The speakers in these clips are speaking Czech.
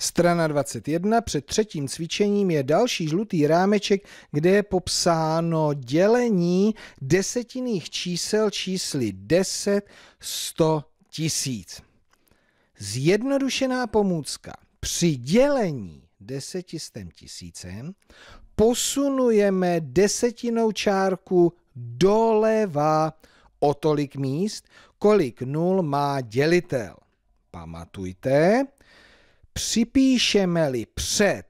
Strana 21 před třetím cvičením je další žlutý rámeček, kde je popsáno dělení desetinných čísel čísly 10, 100, tisíc. Zjednodušená pomůcka. Při dělení desetistem tisícem posunujeme desetinou čárku doleva o tolik míst, kolik nul má dělitel. Pamatujte, Připíšeme-li před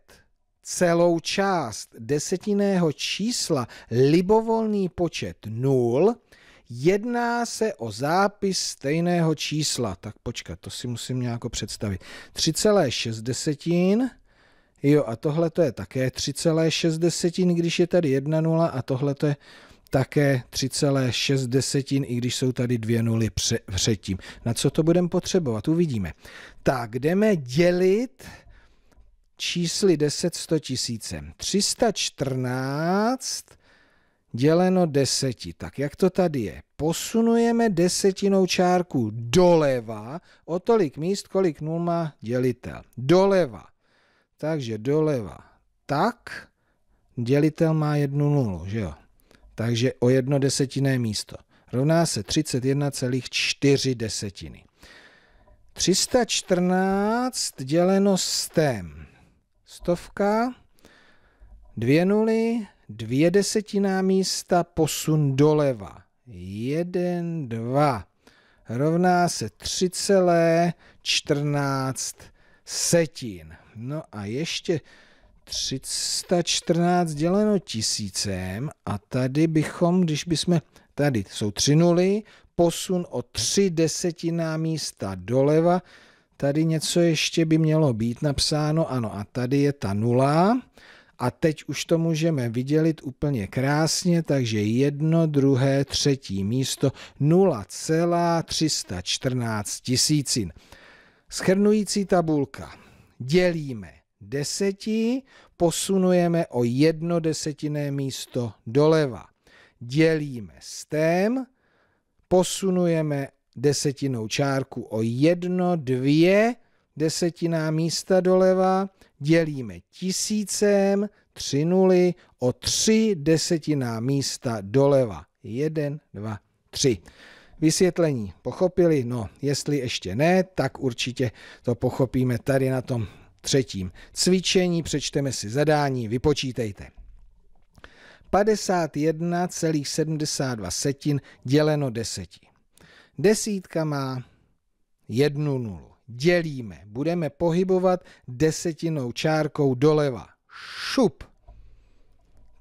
celou část desetinného čísla libovolný počet 0, jedná se o zápis stejného čísla. Tak počkat, to si musím nějak představit. 3,6 desetin, jo a tohle to je také 3,6 desetin, když je tady 1,0 a tohle to je také 3,6 desetin, i když jsou tady dvě nuly předtím. Na co to budeme potřebovat, uvidíme. Tak, jdeme dělit čísly 10 100 tisícem. 314 děleno deseti. Tak jak to tady je? Posunujeme desetinou čárku doleva o tolik míst, kolik nul má dělitel. Doleva. Takže doleva. Tak, dělitel má jednu nulu, že jo? takže o jedno desetinné místo. Rovná se 31,4 desetiny. 314 děleno stem. Stovka, dvě nuly, dvě desetiná místa, posun doleva. 1, 2 rovná se 3,14 setin. No a ještě 314 děleno tisícem a tady bychom, když bychom, tady jsou tři nuly, posun o tři desetiná místa doleva, tady něco ještě by mělo být napsáno, ano, a tady je ta nula. A teď už to můžeme vydělit úplně krásně, takže jedno, druhé, třetí místo 0,314 tisícin. Schrnující tabulka. Dělíme deseti, posunujeme o jedno desetinné místo doleva. Dělíme S tém, posunujeme desetinou čárku o jedno, dvě desetiná místa doleva, dělíme tisícem, tři nuly, o tři desetiná místa doleva. Jeden, dva, tři. Vysvětlení pochopili? No, jestli ještě ne, tak určitě to pochopíme tady na tom třetím cvičení, přečteme si zadání, vypočítejte. 51,72 setin děleno deseti. Desítka má jednu nulu. Dělíme. Budeme pohybovat desetinou čárkou doleva. Šup.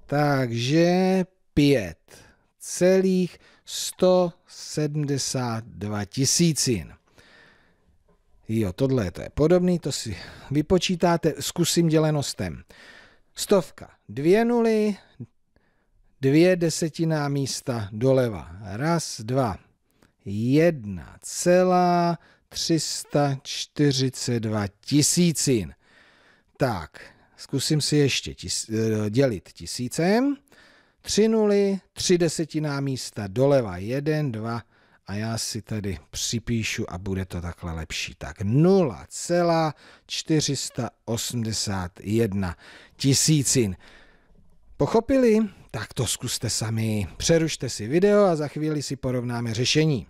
Takže 5 celých 172 tisícin. Jo, tohle je, to je podobný, to si vypočítáte, zkusím dělenostem. Stovka, dvě nuly, dvě desetiná místa doleva. Raz, dva, jedna celá 342 tisícin. Tak, zkusím si ještě tis, eh, dělit tisícem. Tři nuly, tři desetiná místa doleva. Jeden, dva, a já si tady připíšu a bude to takhle lepší. Tak 0,481 tisícin. Pochopili? Tak to zkuste sami. Přerušte si video a za chvíli si porovnáme řešení.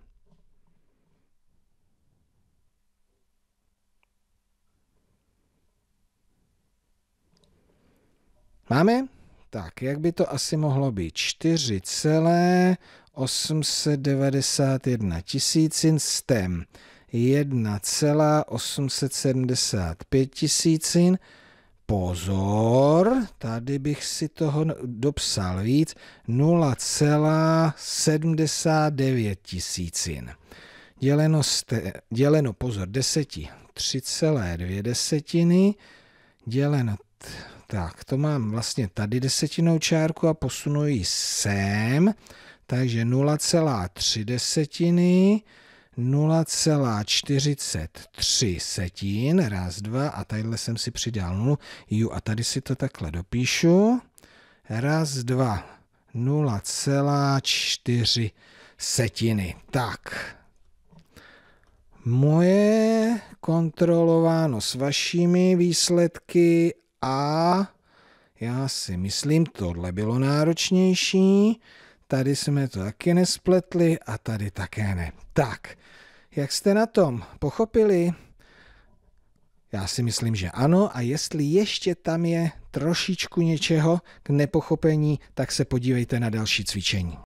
Máme? Tak, jak by to asi mohlo být? 4 celé 891 tisícin s 1,875 tisícin. Pozor, tady bych si toho dopsal víc, 0,79 tisícin. Děleno, ste, děleno pozor, deseti, 3,2 desetiny, děleno, tak to mám vlastně tady desetinou čárku a posunu ji sem, takže 0,3 desetiny, 0,43 setin, raz, dva, a tadyhle jsem si přidal 0, ju, a tady si to takhle dopíšu, raz, dva, 0,4 setiny. Tak, moje kontrolováno s vašimi výsledky a já si myslím, tohle bylo náročnější. Tady jsme to taky nespletli a tady také ne. Tak, jak jste na tom? Pochopili? Já si myslím, že ano a jestli ještě tam je trošičku něčeho k nepochopení, tak se podívejte na další cvičení.